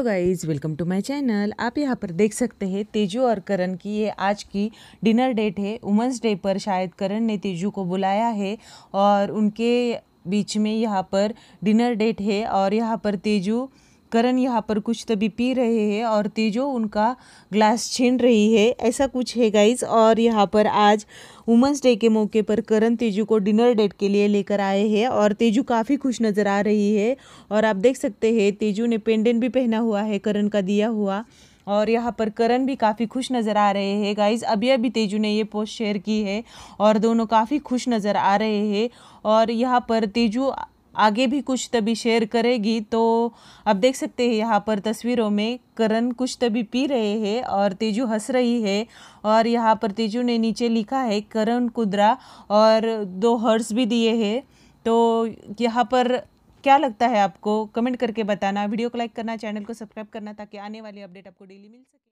तो guys welcome to my channel आप यहाँ पर देख सकते हैं तेजू और करण की ये आज की डिनर डेट है वुमेंस डे पर शायद करण ने तेजू को बुलाया है और उनके बीच में यहाँ पर डिनर डेट है और यहाँ पर तेजू करण यहाँ पर कुछ तभी पी रहे हैं और तेजो उनका ग्लास छीन रही है ऐसा कुछ है गाइज और यहाँ पर आज वुमेंस डे के मौके पर करण तेजू को डिनर डेट के लिए लेकर आए हैं और तेजू काफ़ी खुश नज़र आ रही है और आप देख सकते हैं तेजू ने पेंडेंट भी पहना हुआ है करण का दिया हुआ और यहाँ पर करण भी काफ़ी खुश नज़र आ रहे हैं गाइज अभी अभी तेजू ने ये पोस्ट शेयर की है और दोनों काफ़ी खुश नज़र आ रहे हैं और यहाँ पर तेजू आगे भी कुछ तभी शेयर करेगी तो आप देख सकते हैं यहाँ पर तस्वीरों में करण कुछ तभी पी रहे हैं और तेजू हंस रही है और यहाँ पर तेजू ने नीचे लिखा है करण कुदरा और दो हर्स भी दिए हैं तो यहाँ पर क्या लगता है आपको कमेंट करके बताना वीडियो को लाइक करना चैनल को सब्सक्राइब करना ताकि आने वाली अपडेट आपको डेली मिल सके